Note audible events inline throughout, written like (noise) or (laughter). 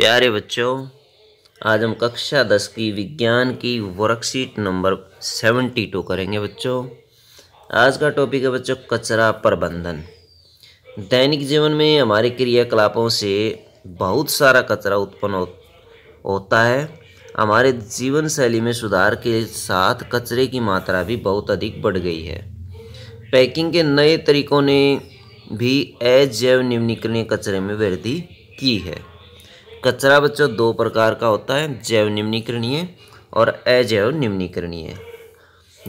प्यारे बच्चों आज हम कक्षा दस की विज्ञान की वर्कशीट नंबर सेवेंटी टू करेंगे बच्चों आज का टॉपिक है बच्चों कचरा प्रबंधन दैनिक जीवन में हमारे क्रियाकलापों से बहुत सारा कचरा उत्पन्न हो, होता है हमारे जीवन शैली में सुधार के साथ कचरे की मात्रा भी बहुत अधिक बढ़ गई है पैकिंग के नए तरीकों ने भी अजैव निम्नीकरणीय कचरे में वृद्धि की है कचरा बच्चों दो प्रकार का होता है जैव निम्नीकरणीय और अजैव निम्नीकरणीय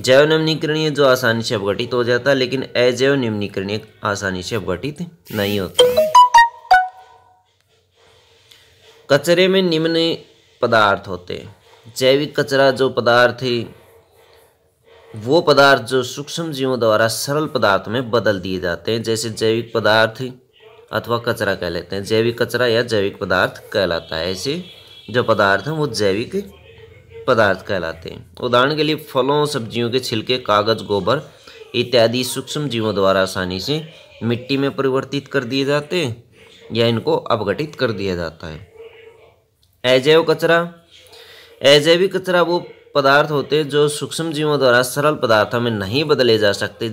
जैव निम्नीकरणीय जो आसानी से अपघटित हो जाता है लेकिन अजैव निम्नीकरणीय आसानी से अपघटित नहीं होता कचरे में निम्न पदार्थ होते हैं जैविक कचरा जो पदार्थ है वो पदार्थ जो सूक्ष्म जीवों द्वारा सरल पदार्थ में बदल दिए जाते हैं जैसे जैविक पदार्थ अथवा कचरा कह लेते हैं जैविक कचरा या जैविक पदार्थ कहलाता है ऐसे जो पदार्थ हैं वो जैविक पदार्थ कहलाते हैं उदाहरण के लिए फलों सब्जियों के छिलके कागज़ गोबर इत्यादि सूक्ष्म जीवों द्वारा आसानी से मिट्टी में परिवर्तित कर दिए जाते हैं या इनको अपघटित कर दिया जाता है अजैव कचरा अजैविक कचरा वो पदार्थ होते हैं जो सूक्ष्म जीवों द्वारा सरल पदार्थों में नहीं बदले जा सकते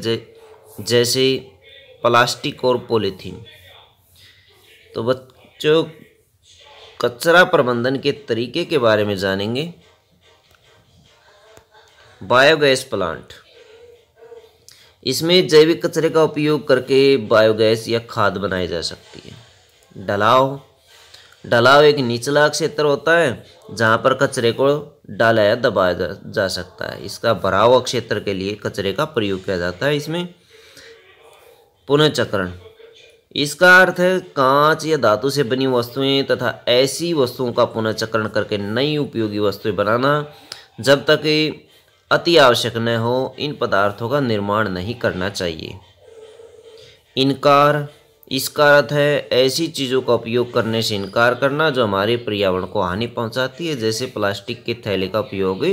जैसे प्लास्टिक और पॉलीथीन तो बच्चों कचरा प्रबंधन के तरीके के बारे में जानेंगे बायोगैस प्लांट इसमें जैविक कचरे का उपयोग करके बायोगैस या खाद बनाई जा सकती है डलाव डलाव एक निचला क्षेत्र होता है जहाँ पर कचरे को डाला या दबाया जा, सकता है इसका भराव क्षेत्र के लिए कचरे का प्रयोग किया जाता है इसमें पुनः चक्रण इसका अर्थ है कांच या धातु से बनी वस्तुएं तथा ऐसी वस्तुओं का पुनर्चक्रण करके नई उपयोगी वस्तुएं बनाना जब तक अति आवश्यक न हो इन पदार्थों का निर्माण नहीं करना चाहिए इनकार इसका अर्थ है ऐसी चीज़ों का उपयोग करने से इनकार करना जो हमारे पर्यावरण को हानि पहुंचाती है जैसे प्लास्टिक के थैले का उपयोग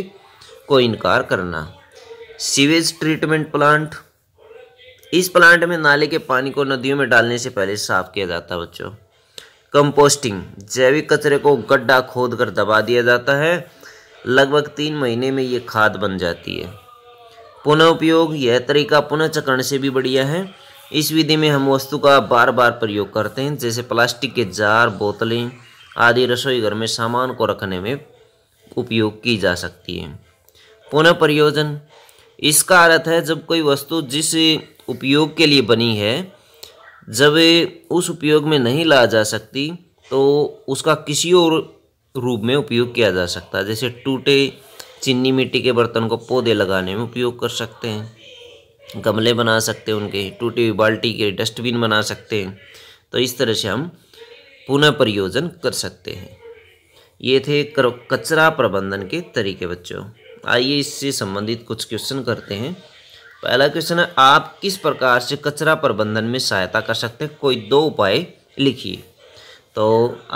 को इनकार करना सीवेज ट्रीटमेंट प्लांट इस प्लांट में नाले के पानी को नदियों में डालने से पहले साफ किया जाता है बच्चों कंपोस्टिंग जैविक कचरे को गड्ढा खोद कर दबा दिया जाता है लगभग तीन महीने में ये खाद बन जाती है पुनः उपयोग यह तरीका पुनः चक्रण से भी बढ़िया है इस विधि में हम वस्तु का बार बार प्रयोग करते हैं जैसे प्लास्टिक के जार बोतलें आदि रसोई घर में सामान को रखने में उपयोग की जा सकती है पुनः प्रयोजन इसका अर्थ है जब कोई वस्तु जिस उपयोग के लिए बनी है जब उस उपयोग में नहीं ला जा सकती तो उसका किसी और रूप में उपयोग किया जा सकता है जैसे टूटे चीनी मिट्टी के बर्तन को पौधे लगाने में उपयोग कर सकते हैं गमले बना सकते हैं उनके टूटी हुई बाल्टी के डस्टबिन बना सकते हैं तो इस तरह से हम पुनः प्रयोजन कर सकते हैं ये थे कचरा प्रबंधन के तरीके बच्चों आइए इससे संबंधित कुछ क्वेश्चन करते हैं पहला क्वेश्चन है आप किस प्रकार से कचरा प्रबंधन में सहायता कर सकते हैं कोई दो उपाय लिखिए तो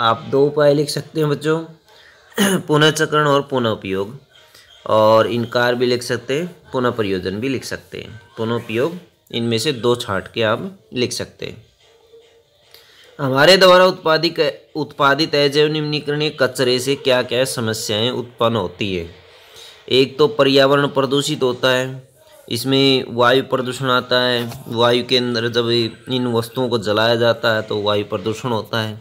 आप दो उपाय लिख सकते हैं बच्चों (clears throat) पुनःचक्रण और पुनः उपयोग और इनकार भी लिख सकते हैं पुनः प्रयोजन भी लिख सकते हैं पुनः उपयोग इनमें से दो छाट के आप लिख सकते हैं हमारे द्वारा उत्पादित उत्पादित अजैव निम्नीकरणीय कचरे से क्या क्या समस्याएं उत्पन्न होती है एक तो पर्यावरण प्रदूषित होता है इसमें वायु प्रदूषण आता है वायु के अंदर जब इन वस्तुओं को जलाया जाता है तो वायु प्रदूषण होता है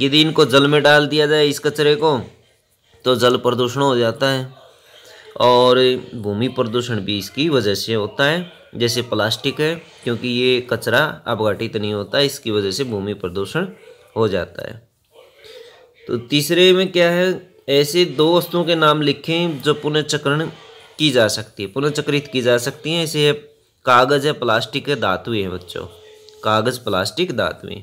यदि इनको जल में डाल दिया जाए इस कचरे को तो जल प्रदूषण हो जाता है और भूमि प्रदूषण भी इसकी वजह से होता है जैसे प्लास्टिक है क्योंकि ये कचरा अपघटित नहीं होता इसकी वजह से भूमि प्रदूषण हो जाता है तो तीसरे में क्या है ऐसे दो वस्तुओं के नाम लिखें जो पुनर्चक्रण की जा सकती है पुनर्चक्रित की जा सकती हैं ऐसे है कागज़ है प्लास्टिक है धातु है बच्चों कागज़ प्लास्टिक धातुएं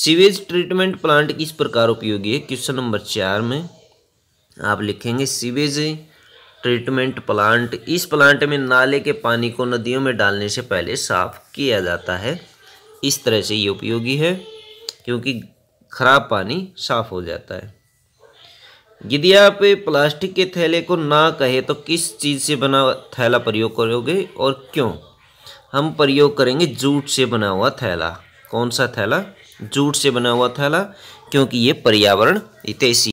सीवेज ट्रीटमेंट प्लांट किस प्रकार उपयोगी है क्वेश्चन नंबर चार में आप लिखेंगे सीवेज ट्रीटमेंट प्लांट इस प्लांट में नाले के पानी को नदियों में डालने से पहले साफ किया जाता है इस तरह से ये उपयोगी है क्योंकि खराब पानी साफ हो जाता है यदि आप प्लास्टिक के थैले को ना कहे तो किस चीज़ से बना थैला प्रयोग करोगे और क्यों हम प्रयोग करेंगे जूट से बना हुआ थैला कौन सा थैला जूट से बना हुआ थैला क्योंकि ये पर्यावरण हितैषी